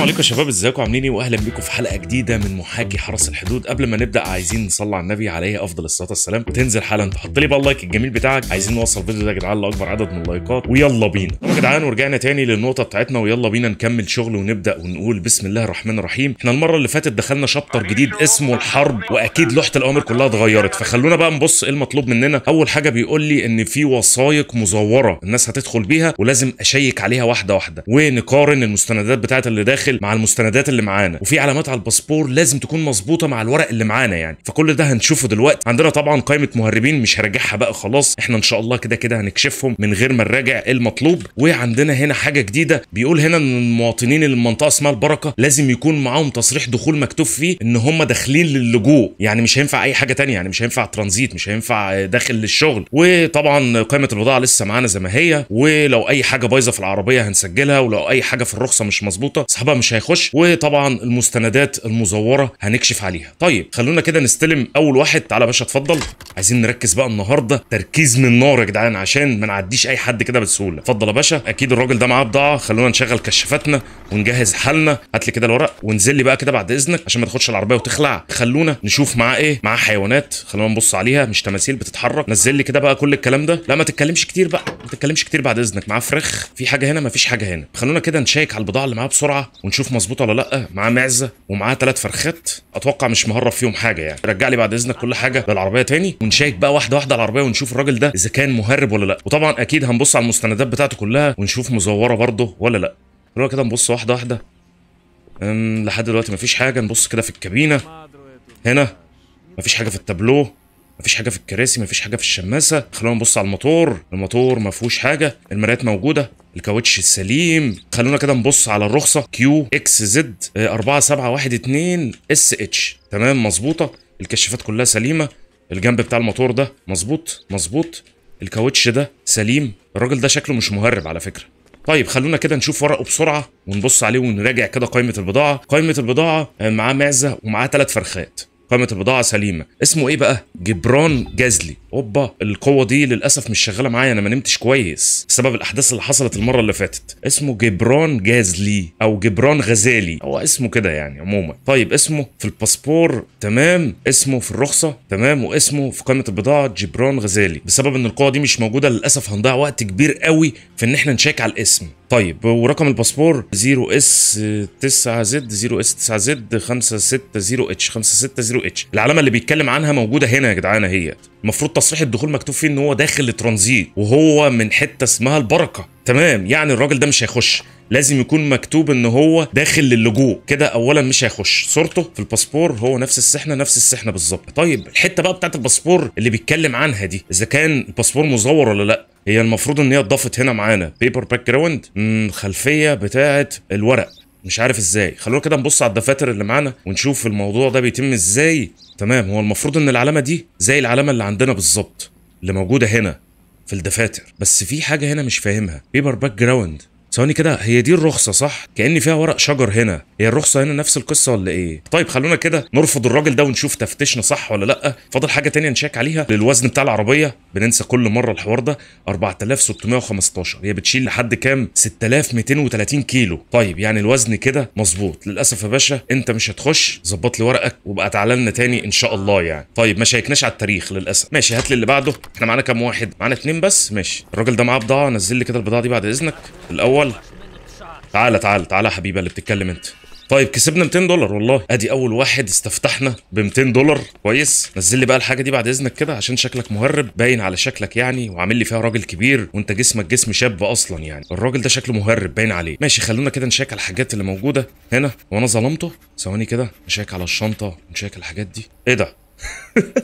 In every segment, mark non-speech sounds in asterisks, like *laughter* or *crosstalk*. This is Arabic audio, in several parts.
السلام عليكم يا شباب ازيكم عاملين ايه واهلا بيكم في حلقه جديده من محاكي حرس الحدود قبل ما نبدا عايزين نصلي على النبي عليه افضل الصلاه والسلام تنزل حالا تحط لي بقى اللايك الجميل بتاعك عايزين نوصل الفيديو ده يا جدعان لاكبر عدد من اللايكات ويلا بينا يا جدعان ورجعنا تاني للنقطه بتاعتنا ويلا بينا نكمل شغل ونبدا ونقول بسم الله الرحمن الرحيم احنا المره اللي فاتت دخلنا شابتر جديد اسمه الحرب واكيد لوحه الاوامر كلها اتغيرت فخلونا بقى نبص ايه المطلوب مننا اول حاجه بيقول لي ان في وثائق مزوره الناس هتدخل بيها ولازم اشيك عليها واحده واحده ونقارن المستندات بتاعت اللي داخل داخل مع المستندات اللي معانا وفي علامات على الباسبور لازم تكون مظبوطه مع الورق اللي معانا يعني فكل ده هنشوفه دلوقتي عندنا طبعا قائمه مهربين مش هراجعها بقى خلاص احنا ان شاء الله كده كده هنكشفهم من غير ما نراجع المطلوب وعندنا هنا حاجه جديده بيقول هنا ان المواطنين اللي المنطقه اسمها البركه لازم يكون معاهم تصريح دخول مكتوب فيه ان هم داخلين للجوء يعني مش هينفع اي حاجه ثانيه يعني مش هينفع ترانزيت مش هينفع داخل للشغل وطبعا قائمه البضاعه لسه معانا زي ما هي ولو اي حاجه بايظه في العربيه هنسجلها ولو اي حاجه في الرخصه مش مظبوطه اسحبها مش هيخش وطبعا المستندات المزوره هنكشف عليها طيب خلونا كده نستلم اول واحد تعالى يا باشا اتفضل عايزين نركز بقى النهارده تركيز من نار يا جدعان عشان ما نعديش اي حد كده بسهوله اتفضل يا باشا اكيد الراجل ده معاه بضاعه خلونا نشغل كشافاتنا ونجهز حالنا هات لي كده الورق وانزل لي بقى كده بعد اذنك عشان ما تاخدش العربيه وتخلع خلونا نشوف معاه ايه معاه حيوانات خلونا نبص عليها مش تماثيل بتتحرك نزل لي كده بقى كل الكلام ده لا ما تتكلمش كتير بقى ما تتكلمش كتير بعد اذنك معاه فرخ في حاجه هنا ما فيش حاجه هنا خلونا كده نشيك على البضاعه اللي معاه بسرعه ونشوف مظبوط ولا لا معاه معزه ومعاه ثلاث فرخات اتوقع مش مهرب فيهم حاجه يعني رجع لي بعد اذنك كل حاجه للعربيه تاني ونشيك بقى واحده واحده العربيه ونشوف الراجل ده اذا كان مهرب ولا لا وطبعا اكيد هنبص على المستندات بتاعته كلها ونشوف مزوره برضه ولا لا هو كده نبص واحده واحده امم لحد دلوقتي مفيش حاجه نبص كده في الكابينه هنا مفيش حاجه في التابلو مفيش حاجه في الكراسي مفيش حاجه في الشماسه خلونا نبص على الموتور الموتور مفيهوش حاجه المرايات موجوده الكاوتش السليم خلونا كده نبص على الرخصه كيو اكس زد 4712 اس اتش تمام مظبوطه الكشافات كلها سليمه الجنب بتاع الموتور ده مظبوط مظبوط الكاوتش ده سليم الراجل ده شكله مش مهرب على فكره طيب خلونا كده نشوف ورقه بسرعه ونبص عليه ونراجع كده قائمه البضاعه قائمه البضاعه آه، معاه معزه ومعاه ثلاث فرخات قائمه البضاعه سليمه اسمه ايه بقى جبران جازلي اوبا القوه دي للاسف مش شغاله معايا انا ما نمتش كويس بسبب الاحداث اللي حصلت المره اللي فاتت اسمه جبران جازلي او جبران غزالي هو اسمه كده يعني عموما طيب اسمه في الباسبور تمام اسمه في الرخصه تمام واسمه في قائمه البضاعه جبران غزالي بسبب ان القوه دي مش موجوده للاسف هنضيع وقت كبير قوي في ان احنا نشيك على الاسم طيب ورقم الباسبور 0 اس 9 زد 0 اس 9 زد 560 اتش 560 زيرو اتش العلامه اللي بيتكلم عنها موجوده هنا يا جدعان اهيت المفروض تصريح الدخول مكتوب فيه ان هو داخل لترانزيت وهو من حته اسمها البركه تمام يعني الراجل ده مش هيخش لازم يكون مكتوب ان هو داخل للجوء كده اولا مش هيخش صورته في الباسبور هو نفس السحنه نفس السحنه بالظبط طيب الحته بقى بتاعت الباسبور اللي بيتكلم عنها دي اذا كان الباسبور مزور ولا لا هي المفروض ان هي اتضافت هنا معانا بيبر باك جراوند خلفيه بتاعت الورق مش عارف ازاي خلونا كده نبص على الدفاتر اللي معانا ونشوف الموضوع ده بيتم ازاي تمام هو المفروض ان العلامه دي زي العلامه اللي عندنا بالظبط اللي موجوده هنا في الدفاتر بس في حاجه هنا مش فاهمها بيبر باك جراوند ثواني كده هي دي الرخصه صح كان فيها ورق شجر هنا هي الرخصه هنا نفس القصه ولا ايه طيب خلونا كده نرفض الراجل ده ونشوف تفتيشنا صح ولا لا فاضل حاجه تانية نشيك عليها للوزن بتاع العربيه بننسى كل مره الحوار ده 4615 هي بتشيل لحد كام 6230 كيلو طيب يعني الوزن كده مظبوط للاسف يا باشا انت مش هتخش ظبط لي ورقك وبقى تعال لنا تاني ان شاء الله يعني طيب ما شيكناش على التاريخ للاسف ماشي هات لي اللي بعده احنا معانا كام واحد معانا اتنين بس ماشي الراجل ده معاه بضاعه نزل لي كده البضاعه دي بعد اذنك الاول ولا تعالى تعالى تعالى حبيبه اللي بتتكلم انت طيب كسبنا 200 دولار والله ادي اول واحد استفتحنا ب 200 دولار كويس نزل لي بقى الحاجه دي بعد اذنك كده عشان شكلك مهرب باين على شكلك يعني وعامل لي فيها راجل كبير وانت جسمك جسم شاب اصلا يعني الراجل ده شكله مهرب باين عليه ماشي خلونا كده نشيك على الحاجات اللي موجوده هنا وانا ظلمته ثواني كده نشيك على الشنطه نشيك على الحاجات دي ايه ده *laughs*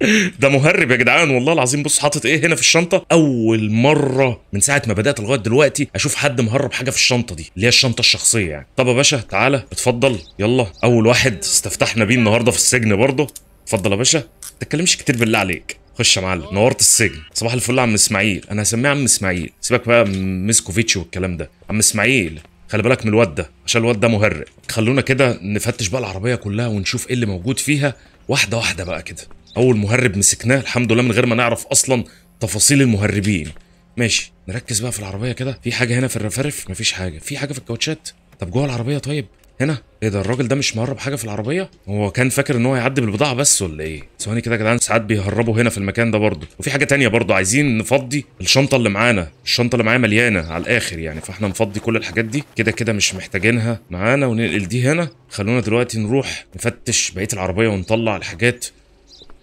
*laughs* ده مهرب يا جدعان والله العظيم بص حاطط ايه هنا في الشنطه اول مره من ساعه ما بدات لغايه دلوقتي اشوف حد مهرب حاجه في الشنطه دي اللي هي الشنطه الشخصيه يعني طب يا باشا تعالى اتفضل يلا اول واحد استفتحنا بيه النهارده في السجن برضه اتفضل يا باشا ما تتكلمش كتير بالله عليك خش يا معلم نورت السجن صباح الفل يا عم اسماعيل انا هسميه عم اسماعيل سيبك بقى من ميسكوفيتش والكلام ده عم اسماعيل خلي بالك من الواد ده عشان الواد ده مهرب خلونا كده نفتش بقى العربيه كلها ونشوف ايه اللي موجود فيها واحده واحده بقى كده اول مهرب مسكناه الحمد لله من غير ما نعرف اصلا تفاصيل المهربين ماشي نركز بقى في العربيه كده في حاجه هنا في الرفرف مفيش حاجه في حاجه في الكاوتشات طب جوه العربيه طيب هنا ايه ده الراجل ده مش مهرب حاجه في العربيه هو كان فاكر ان هو هيعدي بالبضاعه بس ولا ايه ثواني كده يا جدعان ساعات بيهربوا هنا في المكان ده برضه وفي حاجه تانية برضه عايزين نفضي الشنطه اللي معانا الشنطه اللي معايا مليانه على الاخر يعني فاحنا نفضي كل الحاجات دي كده كده مش محتاجينها معانا وننقل دي هنا خلونا دلوقتي نروح نفتش بقيه العربيه ونطلع الحاجات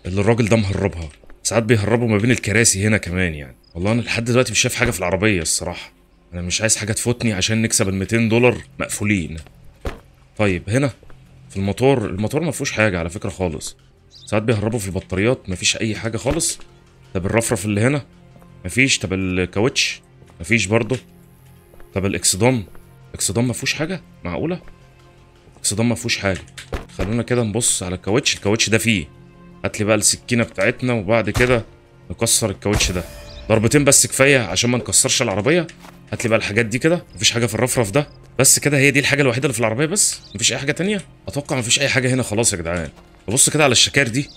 اللي الراجل ده مهربها ساعات بيهربوا ما بين الكراسي هنا كمان يعني والله انا لحد دلوقتي مش شايف حاجه في العربيه الصراحه انا مش عايز حاجه تفوتني عشان نكسب ال 200 دولار مقفولين طيب هنا في الموتور الموتور ما فيهوش حاجه على فكره خالص ساعات بيهربوا في البطاريات مفيش اي حاجه خالص طب الرفرف اللي هنا مفيش طب الكاوتش مفيش برضه طب الاكسدام الاكسدام مفيهوش حاجه معقوله الاكسدام مفيهوش حاجه خلونا كده نبص على الكاوتش الكاوتش ده فيه هات لي بقى السكينه بتاعتنا وبعد كده نكسر الكاوتش ده ضربتين بس كفايه عشان ما نكسرش العربيه هات لي بقى الحاجات دي كده مفيش حاجه في الرفرف ده بس كده هي دي الحاجه الوحيده اللي في العربيه بس مفيش اي حاجه تانية اتوقع مفيش اي حاجه هنا خلاص يا جدعان ببص كده على الشكاير دي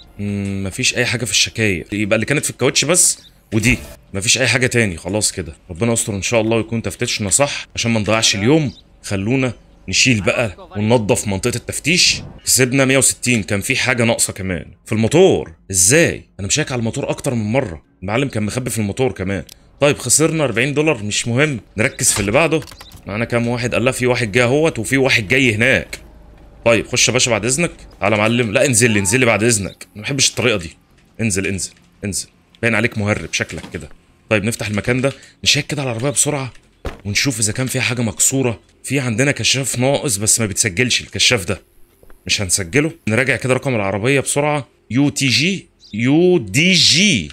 مفيش اي حاجه في الشكاير يبقى اللي كانت في الكاوتش بس ودي مفيش اي حاجه تاني خلاص كده ربنا يستر ان شاء الله ويكون تفتيشنا صح عشان ما نضيعش اليوم خلونا نشيل بقى وننظف منطقه التفتيش كسبنا 160 كان في حاجه ناقصه كمان في الموتور ازاي انا مشاك على الموتور اكتر من مره المعلم كان مخبي في الموتور كمان طيب خسرنا 40 دولار مش مهم نركز في اللي بعده معانا كام واحد قال لا في واحد جاي اهوت وفي واحد جاي هناك طيب خش يا باشا بعد اذنك على معلم لا انزل لي انزل لي بعد اذنك ما بحبش الطريقه دي انزل انزل انزل باين عليك مهرب شكلك كده طيب نفتح المكان ده نشيك كده على العربيه بسرعه ونشوف اذا كان فيها حاجه مكسوره في عندنا كشاف ناقص بس ما بتسجلش الكشاف ده مش هنسجله نراجع كده رقم العربيه بسرعه يو تي جي يو دي جي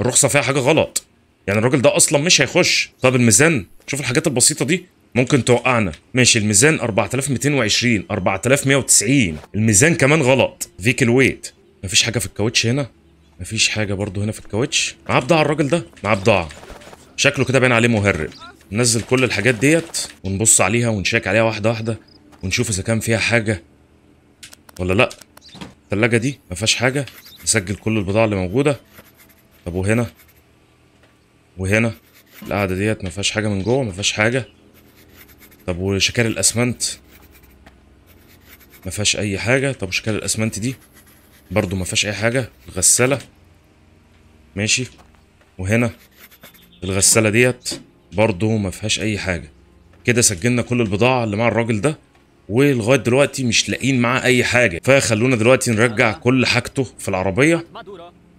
الرخصه فيها حاجه غلط يعني الراجل ده اصلا مش هيخش طب الميزان شوف الحاجات البسيطه دي ممكن توقعنا ماشي الميزان 4220 4190 الميزان كمان غلط فيكل ويت مفيش حاجه في الكاوتش هنا مفيش حاجه برضو هنا في الكاوتش معاه بضاعه الراجل ده معاه بضاعه شكله كده باين عليه مهرب ننزل كل الحاجات ديت ونبص عليها ونشيك عليها واحده واحده ونشوف اذا كان فيها حاجه ولا لا الثلاجه دي ما فيهاش حاجه نسجل كل البضاعه اللي موجوده طب وهنا وهنا القعده ديت ما فيهاش حاجه من جوه ما فيهاش حاجه طب وشكال الاسمنت ما فيهاش اي حاجه طب وشكال الاسمنت دي برضو ما فيهاش اي حاجه الغساله ماشي وهنا الغساله ديت برضه ما فيهاش اي حاجه كده سجلنا كل البضاعه اللي مع الراجل ده ولغايه دلوقتي مش لاقيين معاه اي حاجه فخلونا دلوقتي نرجع آه. كل حاجته في العربيه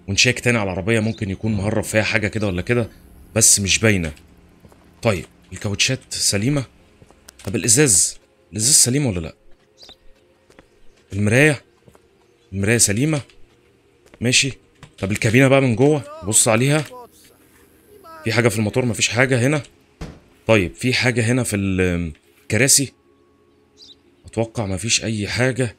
ونشيك تاني على العربيه ممكن يكون مهرب فيها حاجه كده ولا كده بس مش باينه طيب الكاوتشات سليمه طب الازاز الازاز سليم ولا لا المرايه المرايه سليمه ماشي طب الكابينه بقى من جوه بص عليها في حاجه في الموتور مفيش حاجه هنا طيب في حاجه هنا في الكراسي اتوقع مفيش اي حاجه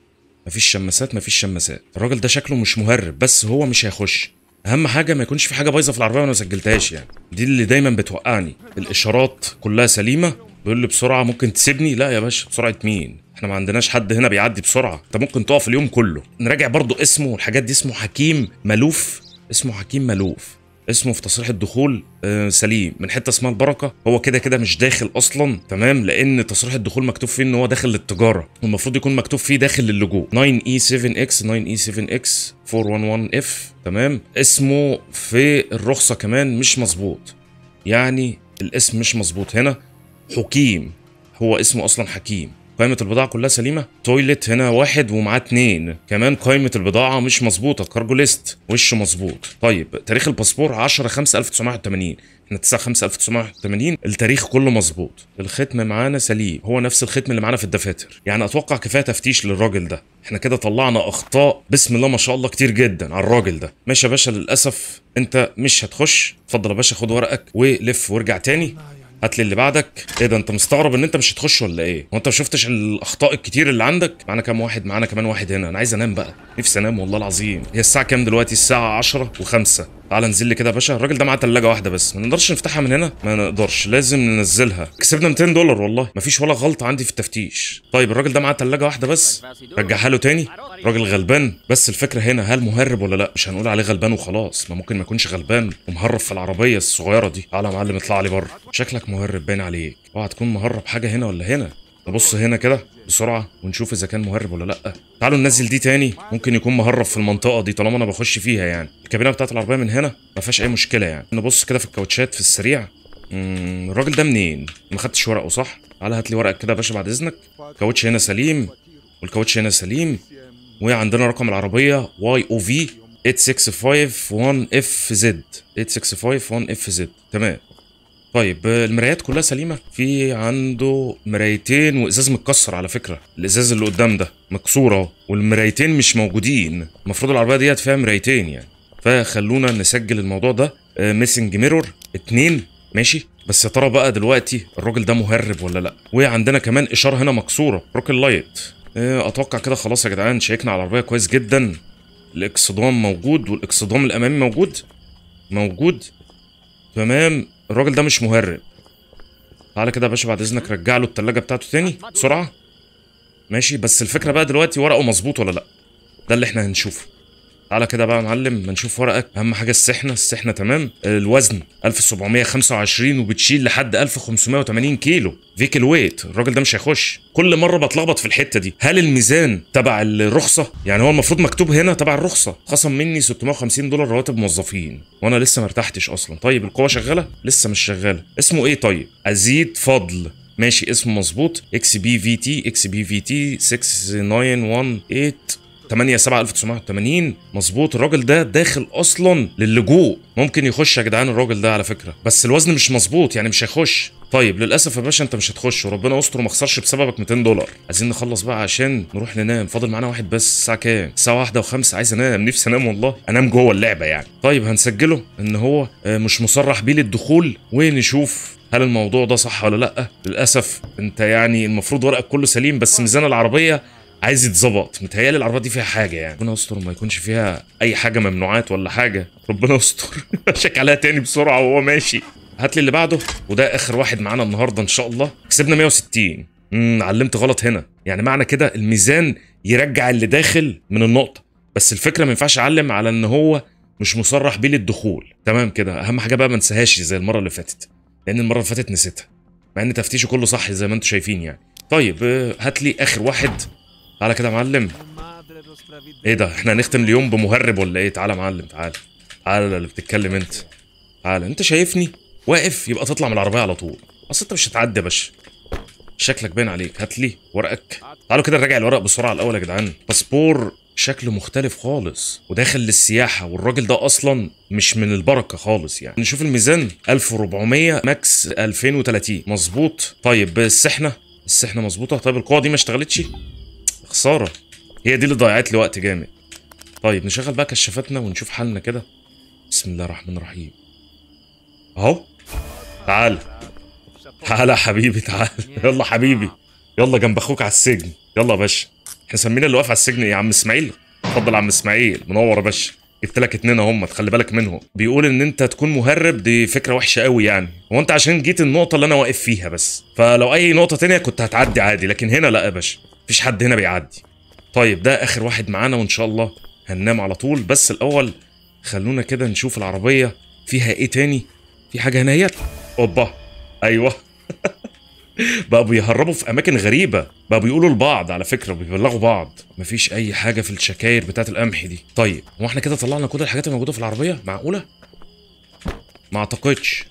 مفيش شماسات مفيش شماسات الراجل ده شكله مش مهرب بس هو مش هيخش اهم حاجه ما يكونش في حاجه بايظه في العربيه وانا ما سجلتهاش يعني دي اللي دايما بتوقعني الاشارات كلها سليمه بيقول لي بسرعه ممكن تسيبني لا يا باشا بسرعه مين احنا ما عندناش حد هنا بيعدي بسرعه انت ممكن تقف اليوم كله نراجع برضو اسمه والحاجات دي اسمه حكيم ملوف اسمه حكيم ملوف اسمه في تصريح الدخول آه، سليم من حته اسمها البركه هو كده كده مش داخل اصلا تمام لان تصريح الدخول مكتوب فيه ان هو داخل للتجاره والمفروض يكون مكتوب فيه داخل للجوء 9E7X 9E7X 411F تمام اسمه في الرخصه كمان مش مظبوط يعني الاسم مش مظبوط هنا حكيم هو اسمه اصلا حكيم قائمه البضاعه كلها سليمه تويلت هنا واحد ومعاه اتنين كمان قائمه البضاعه مش مظبوطه الكارجو ليست وش مظبوط طيب تاريخ الباسبور 10 5 1980 احنا 9 5 1980 التاريخ كله مظبوط الختم معانا سليم هو نفس الختم اللي معانا في الدفاتر يعني اتوقع كفايه تفتيش للراجل ده احنا كده طلعنا اخطاء بسم الله ما شاء الله كتير جدا على الراجل ده ماشي يا باشا للاسف انت مش هتخش اتفضل يا باشا خد ورقك ولف وارجع تاني هات لي اللي بعدك ايه ده انت مستغرب ان انت مش هتخش ولا ايه هو انت ما شفتش الاخطاء الكتير اللي عندك معانا كام واحد معانا كمان واحد هنا انا عايز انام بقى نفسي انام والله العظيم هي الساعه كام دلوقتي الساعه 10 و5 تعالى انزل لي كده يا باشا الراجل ده معاه ثلاجه واحده بس ما نقدرش نفتحها من هنا ما نقدرش لازم ننزلها كسبنا 200 دولار والله مفيش ولا غلطه عندي في التفتيش طيب الراجل ده معاه ثلاجه واحده بس رجعها له تاني راجل غلبان بس الفكره هنا هل مهرب ولا لا مش هنقول عليه غلبان وخلاص ما ممكن ما يكونش غلبان ومهرب في العربيه الصغيره دي تعالى يا معلم اطلع لي بره شكلك مهرب باين عليك اوعى تكون مهرب حاجه هنا ولا هنا نبص هنا كده بسرعه ونشوف اذا كان مهرب ولا لا تعالوا ننزل دي تاني ممكن يكون مهرب في المنطقه دي طالما انا بخش فيها يعني الكابينه بتاعت العربيه من هنا ما فيهاش اي مشكله يعني نبص كده في الكاوتشات في السريع امم الراجل ده منين ما خدتش ورقه صح تعالى هات لي ورقك كده يا باشا بعد اذنك الكاوتش هنا سليم والكاوتش هنا سليم وعندنا رقم العربيه واي او في 8651 اف زد 8651 اف زد تمام طيب المرايات كلها سليمه في عنده مرايتين وازاز متكسر على فكره الازاز اللي قدام ده مكسوره والمرايتين مش موجودين المفروض العربيه ديت فيها مرايتين يعني فخلونا نسجل الموضوع ده ميسنج آه، ميرور اتنين ماشي بس يا ترى بقى دلوقتي الراجل ده مهرب ولا لا وعندنا كمان اشاره هنا مكسوره بروكل لايت آه، اتوقع كده خلاص يا جدعان شيكنا على العربيه كويس جدا الاكسدام موجود والاكسدام الامامي موجود موجود تمام الراجل ده مش مهرب تعالى كده يا باشا بعد اذنك رجع له التلاجة بتاعته تاني بسرعة ماشي بس الفكرة بقى دلوقتي ورقه مظبوط ولا لأ ده اللي احنا هنشوفه على كده بقى يا معلم ما نشوف ورقك اهم حاجه السحنه السحنه تمام الوزن 1725 وبتشيل لحد 1580 كيلو فيك الويت الراجل ده مش هيخش كل مره بتلخبط في الحته دي هل الميزان تبع الرخصه يعني هو المفروض مكتوب هنا تبع الرخصه خصم مني 650 دولار رواتب موظفين وانا لسه ما ارتحتش اصلا طيب القوه شغاله لسه مش شغاله اسمه ايه طيب ازيد فضل ماشي اسمه مظبوط اكس بي في تي اكس بي في تي 6918 8 7 1980 مظبوط الراجل ده داخل اصلا للجوء ممكن يخش يا جدعان الراجل ده على فكره بس الوزن مش مظبوط يعني مش هيخش طيب للاسف يا باشا انت مش هتخش وربنا يستر وما اخسرش بسببك 200 دولار عايزين نخلص بقى عشان نروح ننام فاضل معانا واحد بس الساعه كام الساعه واحدة و5 عايز انام نفسي انام والله انام جوه اللعبه يعني طيب هنسجله ان هو آه، مش مصرح بيه للدخول ونشوف هل الموضوع ده صح ولا لا للاسف انت يعني المفروض ورقك كله سليم بس ميزان العربيه عايز يتظبط متهيألي العربيات دي فيها حاجة يعني ربنا يستر ما يكونش فيها أي حاجة ممنوعات ولا حاجة ربنا يستر *laughs* شك عليها تاني بسرعة وهو ماشي هات لي اللي بعده وده آخر واحد معانا النهاردة إن شاء الله كسبنا 160 امم علمت غلط هنا يعني معنى كده الميزان يرجع اللي داخل من النقطة بس الفكرة ما ينفعش أعلم على إن هو مش مصرح بيه للدخول تمام كده أهم حاجة بقى ما انساهاش زي المرة اللي فاتت لأن المرة اللي فاتت نسيتها مع إن تفتيشه كله صح زي ما أنتم شايفين يعني طيب آه، هات لي آخر واحد تعالى كده يا معلم ايه ده احنا هنختم اليوم بمهرب ولا ايه تعالى يا معلم تعالى تعالى اللي بتتكلم انت تعالى انت شايفني واقف يبقى تطلع من العربيه على طول اصل انت مش هتعدي يا باشا شكلك باين عليك هات لي ورقك تعالوا كده نراجع الورق بسرعه الاول يا جدعان باسبور شكله مختلف خالص وداخل للسياحه والراجل ده اصلا مش من البركه خالص يعني نشوف الميزان 1400 ماكس 2030 مظبوط طيب السحنه السحنه مظبوطه طيب القوه دي ما اشتغلتش خساره هي دي اللي ضيعت لي وقت جامد طيب نشغل بقى كشافاتنا ونشوف حالنا كده بسم الله الرحمن الرحيم اهو تعال تعال يا حبيبي تعال *laughs* يلا حبيبي يلا جنب اخوك على السجن يلا يا باشا احنا سمينا اللي واقف على السجن إيه يا عم اسماعيل اتفضل يا عم اسماعيل منور يا باشا جبت لك اتنين اهم تخلي بالك منهم بيقول ان انت تكون مهرب دي فكره وحشه قوي يعني هو انت عشان جيت النقطه اللي انا واقف فيها بس فلو اي نقطه تانية كنت هتعدي عادي لكن هنا لا يا باشا مفيش حد هنا بيعدي طيب ده اخر واحد معانا وان شاء الله هننام على طول بس الاول خلونا كده نشوف العربيه فيها ايه تاني في حاجه هنا هي اوبا ايوه *laughs* بقوا بيهربوا في اماكن غريبه بقوا بيقولوا لبعض على فكره بيبلغوا بعض مفيش اي حاجه في الشكاير بتاعه القمح دي طيب هو احنا كده طلعنا كل الحاجات اللي موجوده في العربيه معقوله ما اعتقدش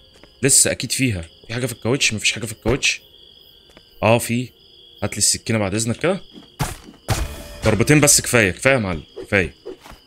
لسه اكيد فيها في حاجه في الكاوتش مفيش حاجه في الكاوتش اه في هات لي السكينه بعد اذنك كده ضربتين بس كفايه كفايه يا معلم كفايه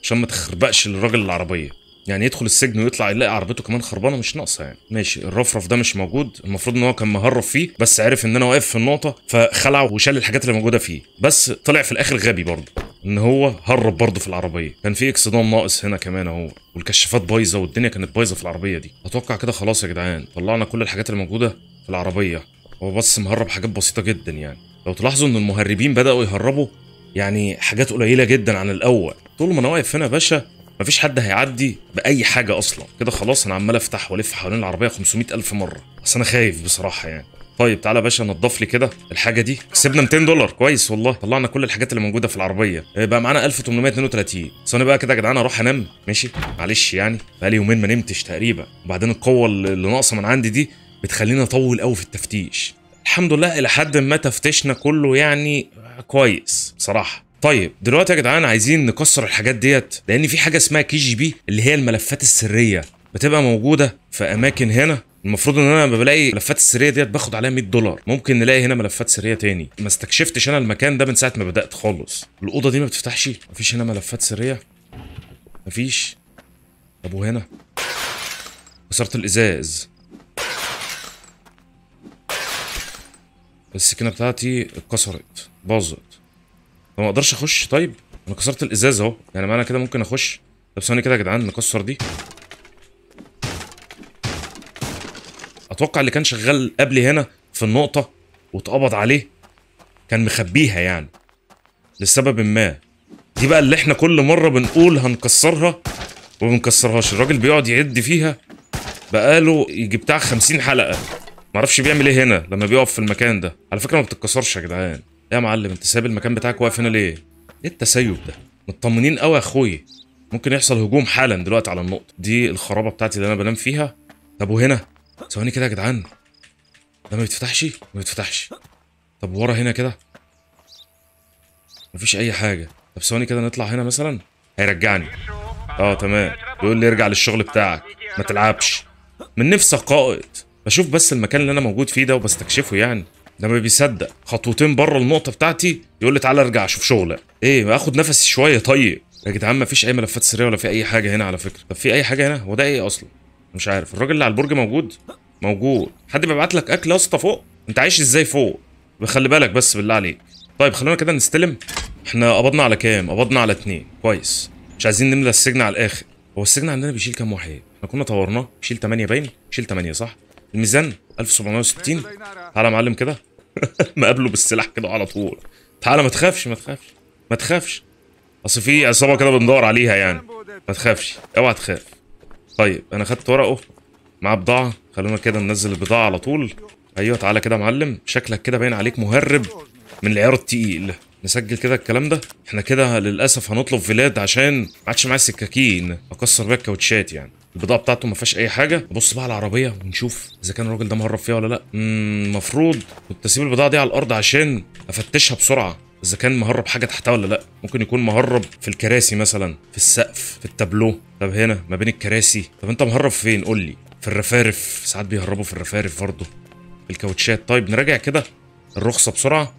عشان ما تخربقش للراجل العربيه يعني يدخل السجن ويطلع يلاقي عربيته كمان خربانه مش ناقصه يعني ماشي الرفرف ده مش موجود المفروض ان هو كان مهرب فيه بس عرف ان انا واقف في النقطه فخلع وشال الحاجات اللي موجوده فيه بس طلع في الاخر غبي برضه ان هو هرب برضه في العربيه كان في اكسدام ناقص هنا كمان اهو والكشافات بايظه والدنيا كانت بايظه في العربيه دي اتوقع كده خلاص يا جدعان طلعنا كل الحاجات اللي موجوده في العربيه هو بس مهرب حاجات بسيطه جدا يعني لو تلاحظوا ان المهربين بداوا يهربوا يعني حاجات قليله جدا عن الاول طول ما انا واقف هنا يا باشا مفيش حد هيعدي باي حاجه اصلا كده خلاص انا عمال افتح والف حوالين العربيه 500 الف مره بس انا خايف بصراحه يعني طيب تعالى يا باشا نضف لي كده الحاجه دي كسبنا 200 دولار كويس والله طلعنا كل الحاجات اللي موجوده في العربيه إيه، بقى معانا 1832 ثواني بقى كده يا جدعان اروح انام ماشي معلش يعني بقى لي يومين ما نمتش تقريبا وبعدين القوه اللي ناقصه من عندي دي بتخليني اطول قوي في التفتيش الحمد لله الى حد ما تفتشنا كله يعني كويس بصراحه طيب دلوقتي يا جدعان عايزين نكسر الحاجات ديت لان في حاجه اسمها كي جي بي اللي هي الملفات السريه بتبقى موجوده في اماكن هنا المفروض ان انا لما بلاقي ملفات السريه ديت باخد عليها 100 دولار ممكن نلاقي هنا ملفات سريه تاني ما استكشفتش انا المكان ده من ساعه ما بدات خالص الاوضه دي ما بتفتحش مفيش هنا ملفات سريه مفيش طب وهنا كسرت الازاز السكينه بتاعتي اتكسرت باظت فما اقدرش اخش طيب انا كسرت الازاز اهو يعني معنى كده ممكن اخش طب ثواني كده يا جدعان نكسر دي اتوقع اللي كان شغال قبلي هنا في النقطه واتقبض عليه كان مخبيها يعني لسبب ما دي بقى اللي احنا كل مره بنقول هنكسرها وما بنكسرهاش الراجل بيقعد يعد فيها بقاله يجي بتاع 50 حلقه معرفش بيعمل ايه هنا لما بيقف في المكان ده على فكره ما بتتكسرش يا جدعان يا معلم انت سايب المكان بتاعك واقف هنا ليه ايه التسيب ده مطمنين قوي يا اخويا ممكن يحصل هجوم حالا دلوقتي على النقطه دي الخرابه بتاعتي اللي انا بنام فيها طب وهنا ثواني كده يا جدعان ده ما بيتفتحش ما بيتفتحش طب ورا هنا كده مفيش اي حاجه طب ثواني كده نطلع هنا مثلا هيرجعني اه تمام بيقول لي ارجع للشغل بتاعك ما تلعبش من نفسك قائد بشوف بس المكان اللي انا موجود فيه ده وبستكشفه يعني لما بيصدق خطوتين بره النقطة بتاعتي يقول لي تعالى ارجع اشوف شغلك ايه اخد نفسي شوية طيب يا جدعان ما فيش اي ملفات سرية ولا في اي حاجة هنا على فكرة طب في اي حاجة هنا هو ده ايه اصلا مش عارف الراجل اللي على البرج موجود موجود حد بيبعت لك اكل يا اسطى فوق انت عايش ازاي فوق خلي بالك بس بالله عليك طيب خلونا كده نستلم احنا قبضنا على كام قبضنا على اتنين كويس مش عايزين نملى السجن على الاخر هو السجن عندنا بيشيل كام واحد احنا كنا طورناه بيشيل 8 باين بيشيل 8 صح الميزان 1760 تعالى يا معلم كده *laughs* مقابله بالسلاح كده على طول تعالى ما تخافش ما تخافش ما تخافش اصل في عصابه كده بندور عليها يعني ما تخافش اوعى تخاف طيب انا خدت ورقه مع بضاعه خلونا كده ننزل البضاعه على طول ايوه تعالى كده يا معلم شكلك كده باين عليك مهرب من العيار التقيل نسجل كده الكلام ده احنا كده للاسف هنطلب فيلاد عشان ما عادش معايا سكاكين اكسر بيها الكاوتشات يعني البضاعه بتاعته ما فيهاش اي حاجه نبص بقى على العربيه ونشوف اذا كان الراجل ده مهرب فيها ولا لا المفروض كنت اسيب البضاعه دي على الارض عشان افتشها بسرعه اذا كان مهرب حاجه تحتها ولا لا ممكن يكون مهرب في الكراسي مثلا في السقف في التابلو طب هنا ما بين الكراسي طب انت مهرب فين قول لي في الرفارف ساعات بيهربوا في الرفارف برضه الكاوتشات طيب نراجع كده الرخصه بسرعه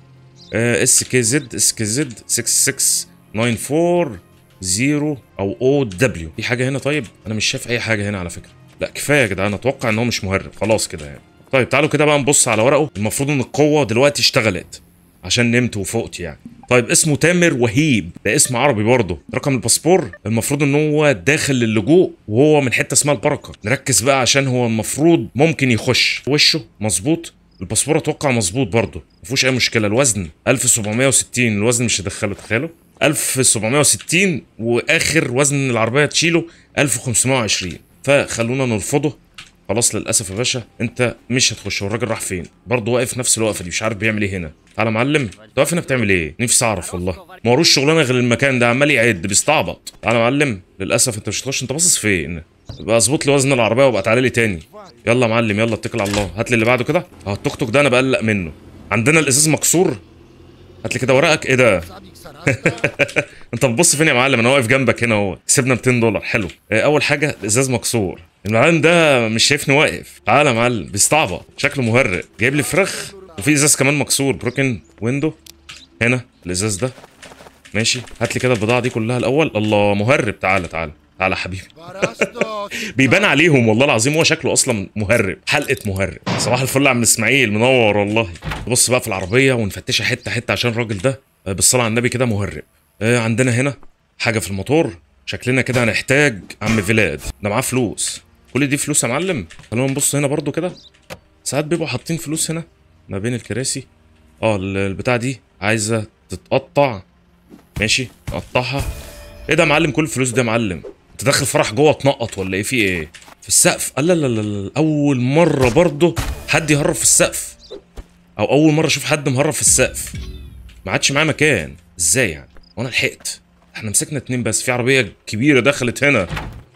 اس كي زد اس كي زد 6694 زيرو او او دبليو في حاجه هنا طيب انا مش شايف اي حاجه هنا على فكره لا كفايه يا جدعان اتوقع ان هو مش مهرب خلاص كده يعني طيب تعالوا كده بقى نبص على ورقه المفروض ان القوه دلوقتي اشتغلت عشان نمت وفقت يعني طيب اسمه تامر وهيب ده اسم عربي برضه رقم الباسبور المفروض ان هو داخل للجوء وهو من حته اسمها البركه نركز بقى عشان هو المفروض ممكن يخش وشه مظبوط الباسبور اتوقع مظبوط برضه مفيهوش اي مشكله الوزن 1760 الوزن مش هدخله تخيلوا 1760 واخر وزن العربيه تشيله 1520 فخلونا نرفضه خلاص للاسف يا باشا انت مش هتخش والراجل راح فين برضه واقف نفس الوقفه دي مش عارف بيعمل ايه هنا تعالى معلم انت واقف هنا بتعمل ايه نفسي اعرف والله ما وروش شغلانه غير المكان ده عمال يعد بيستعبط تعالى معلم للاسف انت مش هتخش انت باصص فين بقى اظبط لي وزن العربيه وابقى تعالى لي تاني يلا معلم يلا اتكل على الله هات لي اللي بعده كده اهو التوك توك ده انا بقلق منه عندنا الازاز مكسور هات لي كده ورقك ايه ده *laughs* انت بتبص فين يا معلم انا واقف جنبك هنا اهو سيبنا 200 دولار حلو إيه، اول حاجه الازاز مكسور المعلم ده مش شايفني واقف تعالى يا معلم بيستعبط شكله مهرق جايب لي فراخ وفي ازاز كمان مكسور بروكن ويندو هنا الازاز ده ماشي هات لي كده البضاعه دي كلها الاول الله مهرب تعالى تعالى على حبيبي *laughs* بيبان عليهم والله العظيم هو شكله اصلا مهرب حلقه مهرب صباح الفل يا عم اسماعيل منور والله بص بقى في العربيه ونفتشها حته حته عشان الراجل ده آه، بالصلاه على النبي كده مهرب آه، عندنا هنا حاجه في الموتور شكلنا كده هنحتاج عم فلاد ده معاه فلوس كل دي فلوس يا معلم خلونا نبص هنا برضو كده ساعات بيبقوا حاطين فلوس هنا ما بين الكراسي اه البتاع دي عايزه تتقطع ماشي نقطعها ايه ده يا معلم كل الفلوس دي يا معلم تدخل داخل فرح جوه اتنقط ولا ايه في ايه في السقف لا لا لا لا اول مره برضه حد يهرب في السقف او اول مره اشوف حد مهرب في السقف ما عادش معاه مكان ازاي يعني وانا لحقت احنا مسكنا اتنين بس في عربيه كبيره دخلت هنا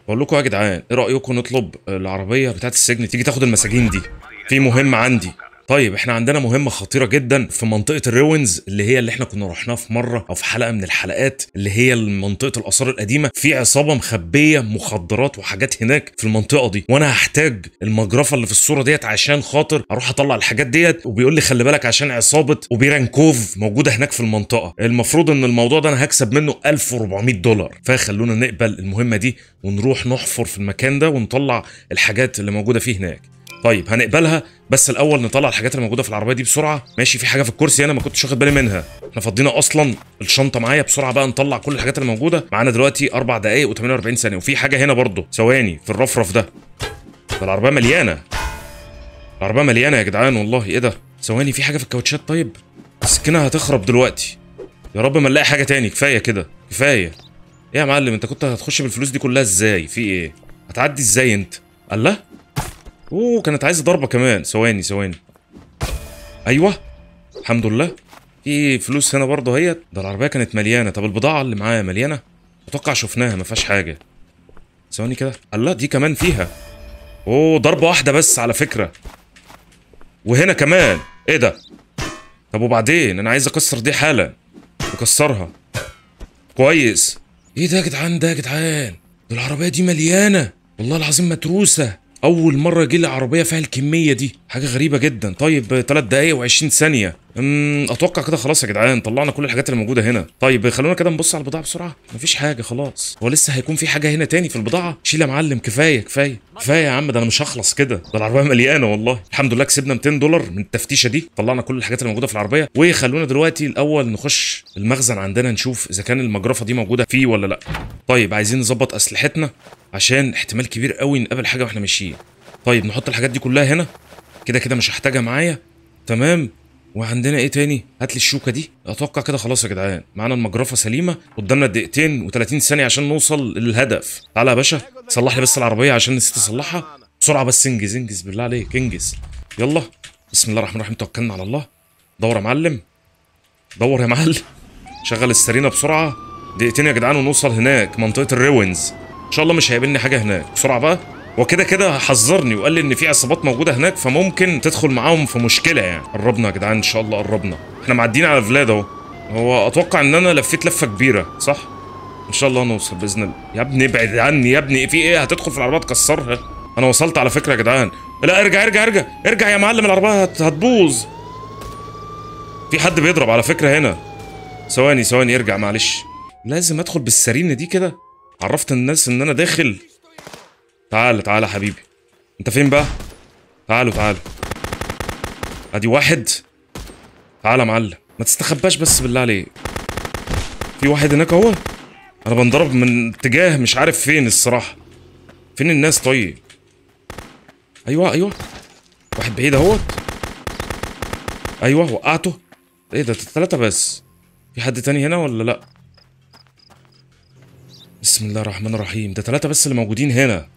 بقول لكم يا جدعان ايه رايكم نطلب العربيه بتاعه السجن تيجي تاخد المساجين دي في مهم عندي طيب احنا عندنا مهمه خطيره جدا في منطقه الروينز اللي هي اللي احنا كنا رحناها في مره او في حلقه من الحلقات اللي هي منطقه الاثار القديمه في عصابه مخبيه مخدرات وحاجات هناك في المنطقه دي وانا هحتاج المجرفه اللي في الصوره ديت عشان خاطر اروح اطلع الحاجات ديت وبيقول لي خلي بالك عشان عصابه وبيرانكوف موجوده هناك في المنطقه المفروض ان الموضوع ده انا هكسب منه 1400 دولار فخلونا نقبل المهمه دي ونروح نحفر في المكان ده ونطلع الحاجات اللي موجوده فيه هناك طيب هنقبلها بس الاول نطلع الحاجات اللي موجوده في العربيه دي بسرعه ماشي في حاجه في الكرسي انا ما كنتش واخد بالي منها احنا فضينا اصلا الشنطه معايا بسرعه بقى نطلع كل الحاجات اللي موجوده معانا دلوقتي 4 دقائق و48 ثانيه وفي حاجه هنا برضه ثواني في الرفرف ده العربيه مليانه العربيه مليانه يا جدعان والله ايه ده ثواني في حاجه في الكاوتشات طيب السكينه هتخرب دلوقتي يا رب ما نلاقي حاجه تاني كفايه كده كفايه ايه يا معلم انت كنت هتخش بالفلوس دي كلها ازاي في ايه هتعدي ازاي انت الله اوه كانت عايزه ضربه كمان ثواني ثواني ايوه الحمد لله في فلوس هنا برضه اهيت ده العربيه كانت مليانه طب البضاعه اللي معايا مليانه اتوقع شفناها ما فيهاش حاجه ثواني كده الله دي كمان فيها اوه ضربه واحده بس على فكره وهنا كمان ايه ده طب وبعدين انا عايز اكسر دي حالا اكسرها كويس ايه ده يا جدعان ده يا جدعان العربيه دي مليانه والله العظيم متروسه اول مره يجي لي عربيه فيها الكميه دي حاجه غريبه جدا طيب 3 دقايق و20 ثانيه امم اتوقع كده خلاص يا جدعان طلعنا كل الحاجات اللي موجوده هنا طيب خلونا كده نبص على البضاعه بسرعه مفيش حاجه خلاص هو لسه هيكون في حاجه هنا تاني في البضاعه شيل يا معلم كفايه كفايه كفايه يا عم ده انا مش هخلص كده ده العربيه مليانه والله الحمد لله كسبنا 200 دولار من التفتيشه دي طلعنا كل الحاجات اللي موجوده في العربيه وخلونا دلوقتي الاول نخش المخزن عندنا نشوف اذا كان المجرفه دي موجوده فيه ولا لا طيب عايزين نظبط اسلحتنا عشان احتمال كبير قوي نقابل حاجه واحنا ماشيين طيب نحط الحاجات دي كلها هنا كده كده مش هحتاجها معايا تمام وعندنا ايه تاني هات لي الشوكه دي اتوقع كده خلاص يا جدعان معانا المجرفه سليمه قدامنا دقيقتين و30 ثانيه عشان نوصل للهدف تعالى يا باشا صلح لي بس العربيه عشان نسيت اصلحها بسرعه بس انجز انجز بالله عليك انجز يلا بسم الله الرحمن الرحيم توكلنا على الله دور يا معلم دور يا معلم شغل السرينه بسرعه دقيقتين يا جدعان ونوصل هناك منطقه الروينز ان شاء الله مش هيقابلني حاجه هناك بسرعه بقى هو كده كده حذرني وقال لي ان في عصابات موجوده هناك فممكن تدخل معاهم في مشكله يعني قربنا يا جدعان ان شاء الله قربنا احنا معديين على فلاد اهو هو اتوقع ان انا لفيت لفه كبيره صح ان شاء الله نوصل باذن الله يا ابني ابعد عني يا ابني في ايه هتدخل في العربيه تكسرها انا وصلت على فكره يا جدعان لا ارجع ارجع ارجع ارجع يا معلم العربيه هتبوظ في حد بيضرب على فكره هنا ثواني ثواني ارجع معلش لازم ادخل بالسرينه دي كده عرفت الناس ان انا داخل تعال تعال يا حبيبي انت فين بقى تعالوا تعالوا ادي واحد تعال يا معلم ما تستخباش بس بالله عليك في واحد هناك اهو انا بنضرب من اتجاه مش عارف فين الصراحه فين الناس طيب ايوه ايوه واحد بعيد اهوت ايوه وقعته ايه ده ثلاثة بس في حد تاني هنا ولا لا بسم الله الرحمن الرحيم ده ثلاثة بس اللي موجودين هنا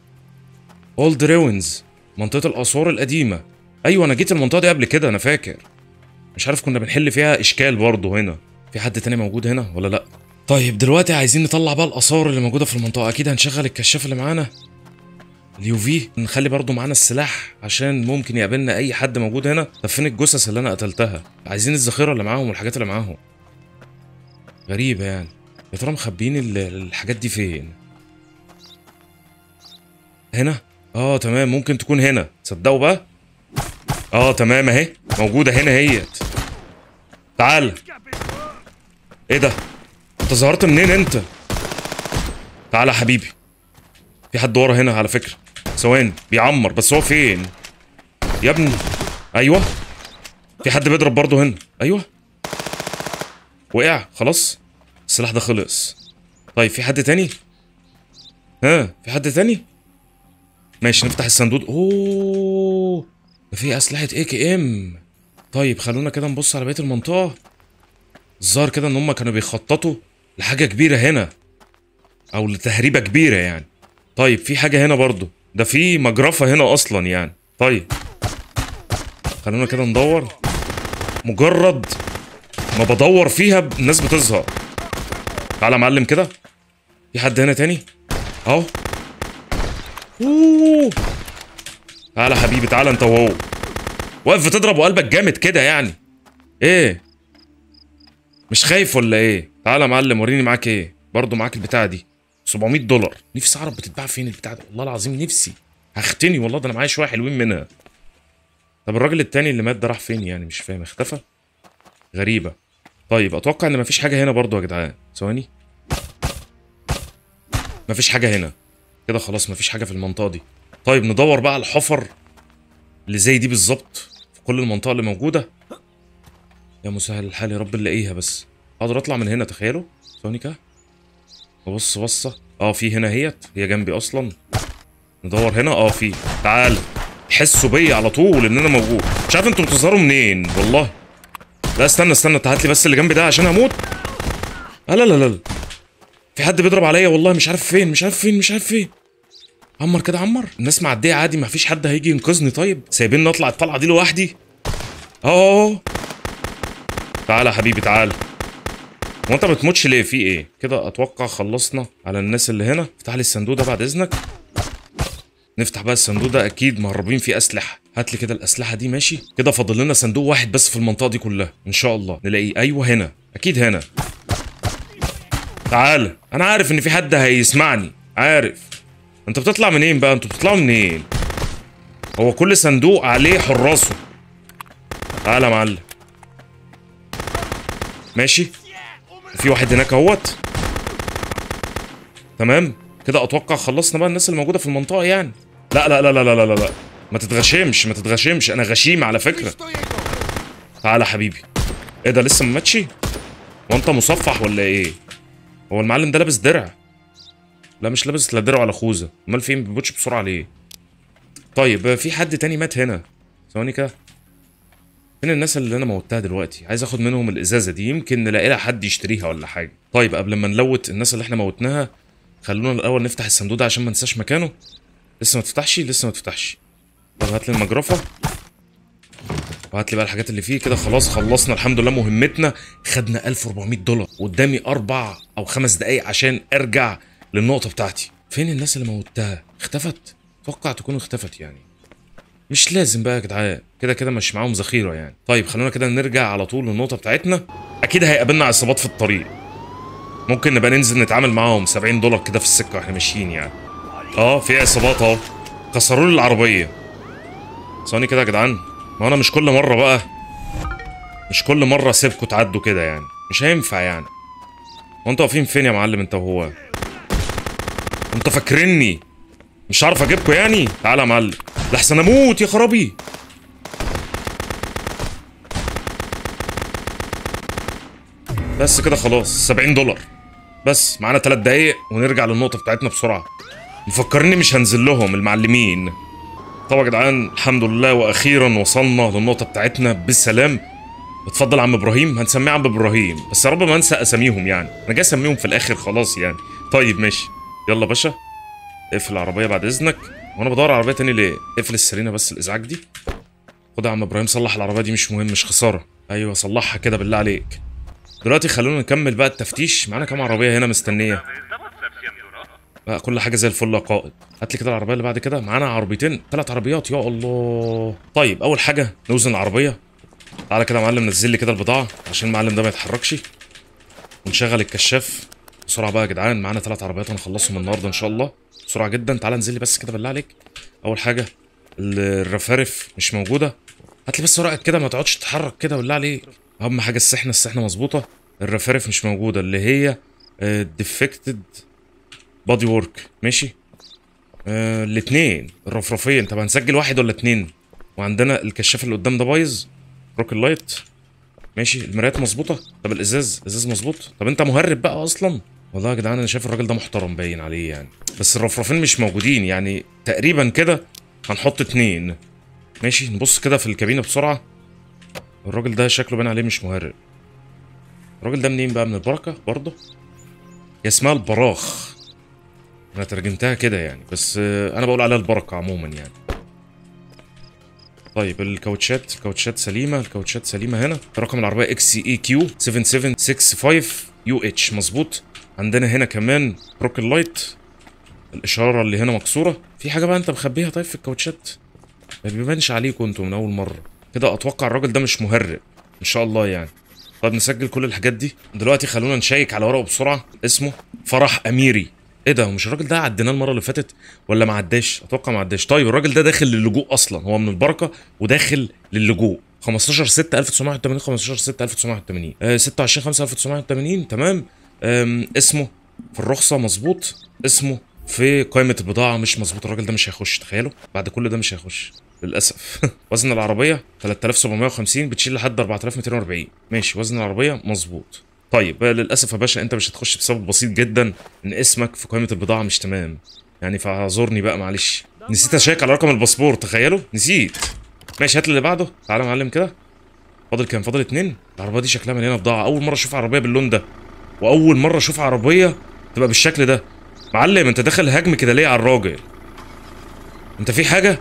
اولد روينز منطقة الآثار القديمة أيوة أنا جيت المنطقة دي قبل كده أنا فاكر مش عارف كنا بنحل فيها إشكال برضه هنا في حد تاني موجود هنا ولا لأ طيب دلوقتي عايزين نطلع بقى الآثار اللي موجودة في المنطقة أكيد هنشغل الكشاف اللي معانا اليو في نخلي برضه معانا السلاح عشان ممكن يقابلنا أي حد موجود هنا طب فين الجثث اللي أنا قتلتها عايزين الذخيرة اللي معاهم والحاجات اللي معاهم غريبة يعني يا ترى مخبيين الحاجات دي فين هنا اه تمام ممكن تكون هنا تصدقوا بقى اه تمام اهي موجوده هنا هيت تعال ايه ده انت ظهرت منين انت تعال يا حبيبي في حد ورا هنا على فكره ثواني بيعمر بس هو فين يا ابني ايوه في حد بيضرب برضه هنا ايوه وقع خلاص السلاح ده خلص طيب في حد تاني ها في حد تاني ماشي نفتح الصندوق اوه ده في اسلحه اي كي ام طيب خلونا كده نبص على بقيه المنطقه الظاهر كده ان هم كانوا بيخططوا لحاجه كبيره هنا او لتهريبه كبيره يعني طيب في حاجه هنا برضو ده في مجرفه هنا اصلا يعني طيب خلونا كده ندور مجرد ما بدور فيها الناس بتظهر تعالى يا معلم كده في حد هنا تاني اهو اوه تعالى حبيبي تعالى انت وهو واقف بتضرب وقلبك جامد كده يعني ايه مش خايف ولا ايه تعالى يا معلم وريني معاك ايه برضه معاك البتاعه دي 700 دولار نفسي اعرف بتتباع فين البتاعه دي والله العظيم نفسي هختني والله ده انا معايا شويه حلوين منها طب الراجل التاني اللي مات ده راح فين يعني مش فاهم اختفى غريبه طيب اتوقع ان مفيش حاجه هنا برضو يا جدعان ثواني مفيش حاجه هنا كده خلاص مفيش حاجه في المنطقه دي طيب ندور بقى على الحفر اللي زي دي بالظبط في كل المنطقه اللي موجوده يا مسهل الحال يا رب نلاقيها بس اقدر اطلع من هنا تخيلوا ثواني كده بص بصه اه في هنا هيت هي جنبي اصلا ندور هنا اه في تعال حسوا بيا على طول ان انا موجود مش عارف انتوا بتظهروا منين والله لا استنى استنى هات لي بس اللي جنبي ده عشان هموت لا لا لا لا في حد بيضرب عليا والله مش عارف فين مش عارف فين مش عارف فين عمر كده عمر الناس معديه عادي ما فيش حد هيجي ينقذني طيب سايبين اطلع الطلعه دي لوحدي اه تعالى يا حبيبي تعالى هو انت ما بتموتش ليه في ايه كده اتوقع خلصنا على الناس اللي هنا افتح لي الصندوق ده بعد اذنك نفتح بقى الصندوق ده اكيد مهربين فيه اسلحه هات لي كده الاسلحه دي ماشي كده فاضل لنا صندوق واحد بس في المنطقه دي كلها ان شاء الله نلاقيه ايوه هنا اكيد هنا تعال انا عارف ان في حد هيسمعني عارف انت بتطلع منين بقى انتوا بتطلعوا منين هو كل صندوق عليه حراسه تعال يا معلم ماشي في واحد هناك اهوت تمام كده اتوقع خلصنا بقى الناس اللي موجوده في المنطقه يعني لا لا لا لا لا لا, لا. ما تتغشمش ما تتغشمش انا غشيم على فكره تعالى حبيبي ايه ده لسه ما ماتشي هو انت مصفح ولا ايه هو المعلم ده لابس درع لا مش لابس لا درع ولا خوذه امال فين إيه؟ بيبوتش بسرعه ليه طيب في حد تاني مات هنا ثواني كده فين الناس اللي انا موتها دلوقتي عايز اخد منهم الازازه دي يمكن نلاقي لها حد يشتريها ولا حاجه طيب قبل ما نلوت الناس اللي احنا موتناها خلونا الاول نفتح الصندوق ده عشان ما ننساش مكانه لسه ما تفتحش لسه ما تفتحش طب هات لي المجرفه وهات لي بقى الحاجات اللي فيه كده خلاص خلصنا الحمد لله مهمتنا خدنا 1400 دولار قدامي اربع او خمس دقايق عشان ارجع للنقطه بتاعتي فين الناس اللي موتها اختفت اتوقع تكون اختفت يعني مش لازم بقى يا جدعان كده كده مش معاهم ذخيره يعني طيب خلونا كده نرجع على طول للنقطه بتاعتنا اكيد هيقابلنا عصابات في الطريق ممكن نبقى ننزل نتعامل معاهم 70 دولار كده في السكه واحنا ماشيين يعني اه في عصابات اهو كسروا لي العربيه ثواني كده يا جدعان ما انا مش كل مره بقى مش كل مره اسيبكم تعدوا كده يعني مش هينفع يعني وانتوا واقفين فين يا معلم انت وهو انت فاكرني مش عارف اجيبكم يعني تعالى يا معلم لحسن اموت يا خرابي بس كده خلاص 70 دولار بس معانا 3 دقايق ونرجع للنقطه بتاعتنا بسرعه مفكرني مش هنزل لهم المعلمين طبعا يا جدعان الحمد لله واخيرا وصلنا للنقطه بتاعتنا بالسلام اتفضل عم ابراهيم هنسميه عم ابراهيم بس يا رب ما انسى اساميهم يعني انا جاي اسميهم في الاخر خلاص يعني طيب ماشي يلا باشا اقفل العربيه بعد اذنك وانا بدور على عربيه تاني ليه اقفل السرينه بس الازعاج دي خد يا عم ابراهيم صلح العربيه دي مش مهم مش خساره ايوه صلحها كده بالله عليك دلوقتي خلونا نكمل بقى التفتيش معانا كام عربيه هنا مستنيه لا آه، كل حاجه زي الفل يا قائد هات لي كده العربيه اللي بعد كده معانا عربيتين ثلاث عربيات يا الله طيب اول حاجه نوزن العربيه تعالى كده يا معلم نزل لي كده البضاعه عشان المعلم ده ما يتحركش ونشغل الكشاف بسرعه بقى يا جدعان معانا ثلاث عربيات هنخلصهم النهارده ان شاء الله بسرعه جدا تعالى انزل لي بس كده بالله عليك اول حاجه الرفارف مش موجوده هات لي بس ورقك كده ما تقعدش تتحرك كده بالله عليك اهم حاجه السحنه السحنه مظبوطه الرفارف مش موجوده اللي هي ديفكتد آه، بادي وورك ماشي آه الاثنين الرفرفيه طب هنسجل واحد ولا اثنين وعندنا الكشاف اللي قدام ده بايظ روك اللايت ماشي المرايات مظبوطه طب الازاز ازاز مظبوط طب انت مهرب بقى اصلا والله يا جدعان انا شايف الراجل ده محترم باين عليه يعني بس الرفرفين مش موجودين يعني تقريبا كده هنحط اثنين ماشي نبص كده في الكابينه بسرعه الراجل ده شكله باين عليه مش مهرب الراجل ده منين بقى من البركه برضه اسمها البراخ انا ترجمتها كده يعني بس انا بقول عليها البركه عموما يعني طيب الكاوتشات الكاوتشات سليمه الكاوتشات سليمه هنا رقم العربيه اكس اي كيو 7765 يو اتش مظبوط عندنا هنا كمان بروك لايت الاشاره اللي هنا مكسوره في حاجه بقى انت مخبيها طيب في الكاوتشات ما بيبانش عليكم انتوا من اول مره كده اتوقع الراجل ده مش مهرب ان شاء الله يعني طب نسجل كل الحاجات دي دلوقتي خلونا نشيك على ورقه بسرعه اسمه فرح اميري ايه ده مش الراجل ده عديناه المره اللي فاتت ولا ما عداش اتوقع ما عداش طيب الراجل ده داخل للجوء اصلا هو من البركه وداخل للجوء 15 6 1980 15 6 1980 26 5 1980 تمام اسمه في الرخصه مظبوط اسمه في قائمه البضاعه مش مظبوط الراجل ده مش هيخش تخيلوا بعد كل ده مش هيخش للاسف *laughs* وزن العربيه 3750 بتشيل لحد 4240 ماشي وزن العربيه مظبوط طيب آه، للاسف يا باشا انت مش هتخش بسبب بسيط جدا ان اسمك في قائمه البضاعه مش تمام يعني فاعذرني بقى معلش نسيت اشيك على رقم الباسبور تخيلوا نسيت ماشي هات اللي بعده تعالى يا معلم كده فاضل كام فاضل اتنين العربيه دي شكلها مليانه بضاعه اول مره اشوف عربيه باللون ده واول مره اشوف عربيه تبقى بالشكل ده معلم انت داخل هجم كده ليه على الراجل انت في حاجه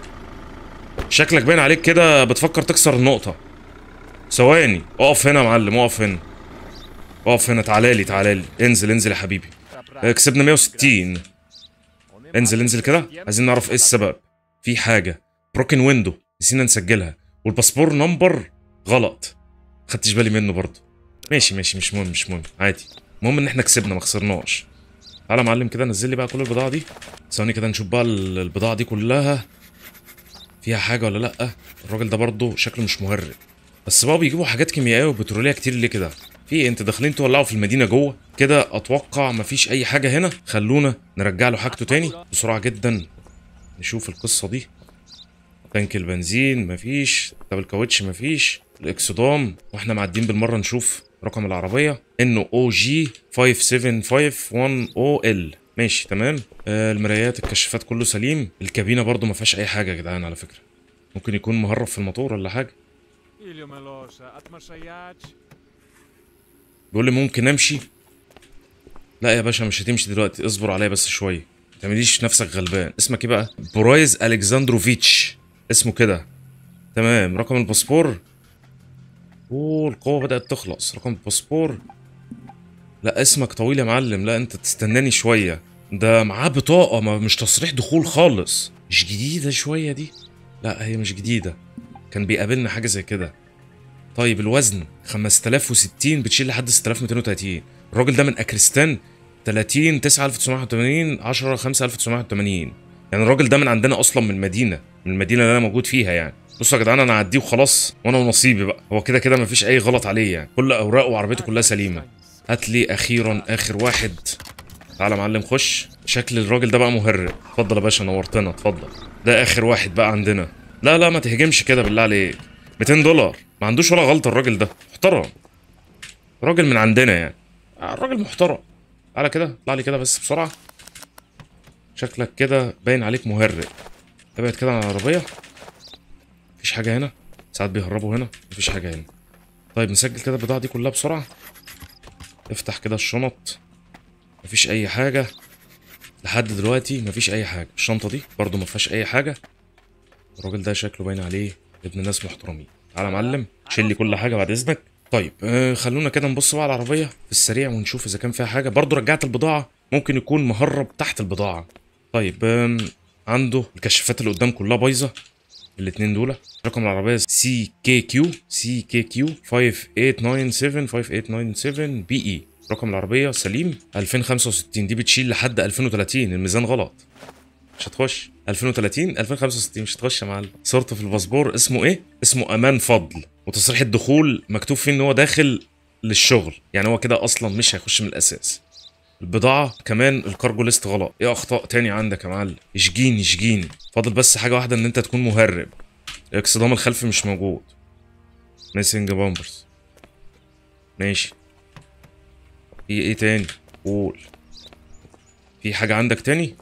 شكلك باين عليك كده بتفكر تكسر النقطه ثواني اقف هنا يا معلم اقف هنا اقف هنا تعالى لي تعالى لي انزل انزل يا حبيبي آه، كسبنا 160 انزل انزل كده عايزين نعرف ايه السبب في حاجه بروكن ويندو نسينا نسجلها والباسبور نمبر غلط خدتش بالي منه برضه ماشي ماشي مش مهم مش مهم عادي المهم ان احنا كسبنا ما خسرناش تعالى يا معلم كده نزل لي بقى كل البضاعه دي ثواني كده نشوف بقى البضاعه دي كلها فيها حاجه ولا لا الراجل ده برضه شكله مش مهرب بس بقى بيجيبوا حاجات كيميائيه وبتروليه كتير ليه كده في ايه انت داخلين تولعوا في المدينه جوه كده اتوقع مفيش اي حاجه هنا خلونا نرجع له حاجته تاني بسرعه جدا نشوف القصه دي تانك البنزين مفيش طب الكاوتش مفيش الاكسدام واحنا معديين بالمره نشوف رقم العربيه انه او جي 57510 ال ماشي تمام آه المرايات الكشافات كله سليم الكابينه برضو ما فيهاش اي حاجه يا جدعان على فكره ممكن يكون مهرب في الموتور ولا حاجه بيقول لي ممكن امشي لا يا باشا مش هتمشي دلوقتي اصبر عليا بس شويه ما تعمليش نفسك غلبان اسمك ايه بقى بورايز الكساندروفيتش اسمه كده تمام رقم الباسبور اوه القوه بدات تخلص رقم الباسبور لا اسمك طويل يا معلم لا انت تستناني شويه ده معاه بطاقه ما مش تصريح دخول خالص مش جديده شويه دي لا هي مش جديده كان بيقابلنا حاجه زي كده طيب الوزن 5060 بتشيل لحد 6230 الراجل ده من اكريستان 30 9 1980 10 5 1980 يعني الراجل ده من عندنا اصلا من المدينه من المدينه اللي انا موجود فيها يعني بصوا يا جدعان انا هعديه وخلاص وانا ونصيبي بقى هو كده كده مفيش اي غلط عليه يعني كل اوراقه وعربيته كلها سليمه هات لي اخيرا اخر واحد تعالى يا معلم خش شكل الراجل ده بقى مهرج اتفضل يا باشا نورتنا اتفضل ده اخر واحد بقى عندنا لا لا ما تهجمش كده بالله عليك 200 دولار ما عندوش ولا غلطه الراجل ده محترم راجل من عندنا يعني آه، الراجل محترم تعالى كده اطلع لي كده بس بسرعه شكلك كده باين عليك مهرج ابعد كده عن العربيه مفيش حاجه هنا ساعات بيهربوا هنا مفيش حاجه هنا طيب نسجل كده البضاعه دي كلها بسرعه افتح كده الشنط مفيش اي حاجه لحد دلوقتي مفيش اي حاجه الشنطه دي برضو مفيهاش اي حاجه الراجل ده شكله باين عليه ابن ناس محترمين تعالى يا معلم شيل لي كل حاجه بعد اذنك طيب آه خلونا كده نبص بقى على العربيه في السريع ونشوف اذا كان فيها حاجه برضه رجعت البضاعه ممكن يكون مهرب تحت البضاعه طيب آه عنده الكشافات اللي قدام كلها بايظه الاثنين دول رقم العربيه سي كي كيو سي كي كيو 5897 5897 بي اي رقم العربيه سليم 2065 دي بتشيل لحد 2030 الميزان غلط مش هتخش 2030 2065 مش هتخش يا معلم صورته في الباسبور اسمه ايه اسمه امان فضل وتصريح الدخول مكتوب فيه ان هو داخل للشغل يعني هو كده اصلا مش هيخش من الاساس البضاعة كمان الكارجو ليست غلط، ايه اخطاء تاني عندك يا معلم؟ يشجيني يشجيني فاضل بس حاجة واحدة ان انت تكون مهرب. الاكسدام الخلفي مش موجود. ميسنج بامبرز. ماشي. في ايه تاني؟ قول. في حاجة عندك تاني؟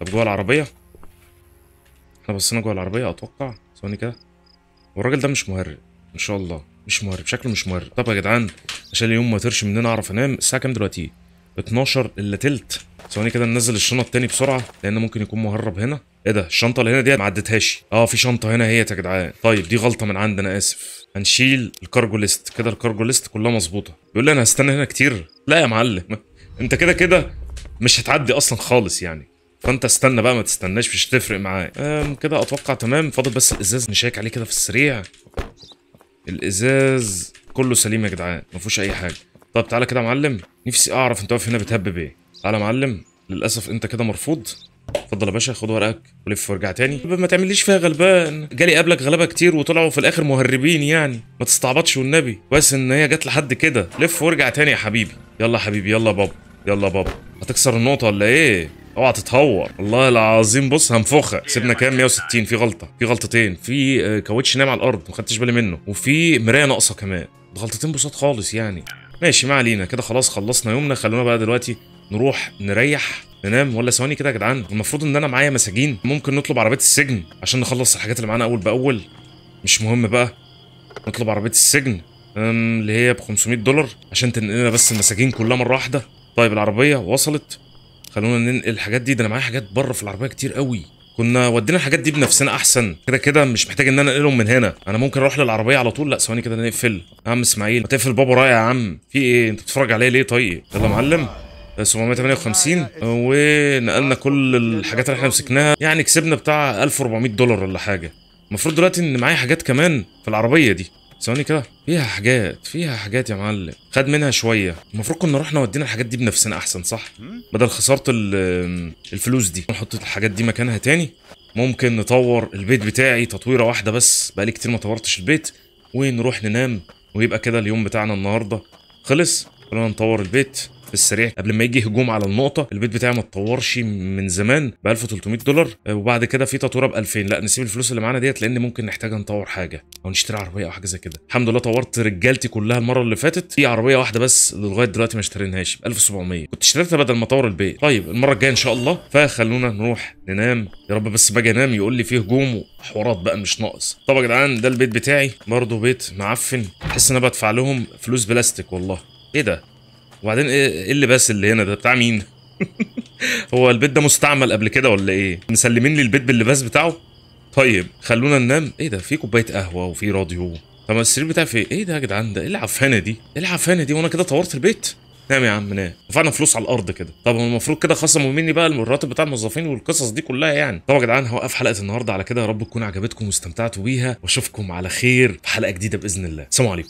طب جوه العربيه احنا بصينا جوه العربيه اتوقع ثواني كده والراجل ده مش مهرب ان شاء الله مش مهرب شكله مش مهرب طب يا جدعان عشان اليوم ما يطيرش مننا اعرف انام الساعه كام دلوقتي 12 الا تلت ثواني كده ننزل الشنط تاني بسرعه لان ممكن يكون مهرب هنا ايه ده الشنطه اللي هنا دي ما عدتهاش اه في شنطه هنا هي يا جدعان طيب دي غلطه من عندنا اسف هنشيل الكارجو ليست كده الكارجو ليست كلها مظبوطه بيقول لي انا هستنى هنا كتير لا يا معلم *laughs* انت كده كده مش هتعدي اصلا خالص يعني فانت استنى بقى ما تستناش مش هتفرق معايا كده اتوقع تمام فاضل بس الازاز نشيك عليه كده في السريع الازاز كله سليم يا جدعان ما فيهوش اي حاجه طب تعالى كده يا معلم نفسي اعرف انت واقف هنا بتهبب ايه تعالى يا معلم للاسف انت كده مرفوض اتفضل يا باشا خد ورقك ولف وارجع تاني ما تعمليش فيها غلبان جالي قبلك غلبه كتير وطلعوا في الاخر مهربين يعني ما تستعبطش والنبي كويس ان هي جت لحد كده لف وارجع تاني يا حبيبي يلا يا حبيبي يلا يا بابا يلا يا بابا هتكسر النقطه ولا ايه اوعى تتهور والله العظيم بص هنفخها سيبنا كام 160 في غلطه في غلطتين في آه، كاوتش نايم على الارض ما خدتش بالي منه وفي مرايه ناقصه كمان غلطتين بساط خالص يعني ماشي ما علينا كده خلاص خلصنا يومنا خلونا بقى دلوقتي نروح نريح ننام ولا ثواني كده يا جدعان المفروض ان انا معايا مساجين ممكن نطلب عربيه السجن عشان نخلص الحاجات اللي معانا اول باول مش مهم بقى نطلب عربيه السجن اللي هي ب 500 دولار عشان تنقلنا بس المساجين كلها مره واحده طيب العربيه وصلت خلونا ننقل الحاجات دي ده انا معايا حاجات بره في العربيه كتير قوي كنا ودينا الحاجات دي بنفسنا احسن كده كده مش محتاج ان انا انقلهم من هنا انا ممكن اروح للعربيه على طول لا ثواني كده نقفل يا عم اسماعيل هتقفل بابا رايح يا عم في ايه انت بتتفرج عليا ليه طيب يلا معلم 758 آه، ونقلنا كل الحاجات اللي احنا مسكناها يعني كسبنا بتاع 1400 دولار ولا حاجه المفروض دلوقتي ان معايا حاجات كمان في العربيه دي ثواني كده فيها حاجات فيها حاجات يا معلم خد منها شويه المفروض كنا رحنا ودينا الحاجات دي بنفسنا احسن صح بدل خساره الفلوس دي نحط الحاجات دي مكانها تاني ممكن نطور البيت بتاعي تطويره واحده بس بقالي كتير ما طورتش البيت ونروح ننام ويبقى كده اليوم بتاعنا النهارده خلص خلونا نطور البيت في السريع قبل ما يجي هجوم على النقطه البيت بتاعي ما اتطورش من زمان ب 1300 دولار آه، وبعد كده في تطويره ب 2000 لا نسيب الفلوس اللي معانا ديت لان ممكن نحتاج نطور حاجه او نشتري عربيه او حاجه زي كده الحمد لله طورت رجالتي كلها المره اللي فاتت في عربيه واحده بس لغايه دلوقتي ما اشتريناهاش ب 1700 كنت اشتريتها بدل ما اطور البيت طيب المره الجايه ان شاء الله فخلونا نروح ننام يا رب بس باجي انام يقول لي فيه هجوم وحوارات بقى مش ناقص طب يا جدعان ده البيت بتاعي برضه بيت معفن تحس ان انا بدفع لهم فلوس بلاستيك والله ايه ده وبعدين ايه, ايه اللي بس اللي هنا ده بتاع مين *laughs* هو البيت ده مستعمل قبل كده ولا ايه مسلمين لي البيت باللباس بتاعه طيب خلونا ننام ايه ده في كوبايه قهوه وفي راديو طب السرير بتاعي في ايه ده يا جدعان ده ايه العفانه دي ايه العفانه دي وانا كده طورت البيت نام يا عم نام دفعنا فلوس على الارض كده طب المفروض كده خصموا مني بقى الراتب بتاع الموظفين والقصص دي كلها يعني طب يا جدعان هوقف حلقه النهارده على كده يا رب تكون عجبتكم واستمتعتوا بيها واشوفكم على خير في حلقه جديده باذن الله سلام عليكم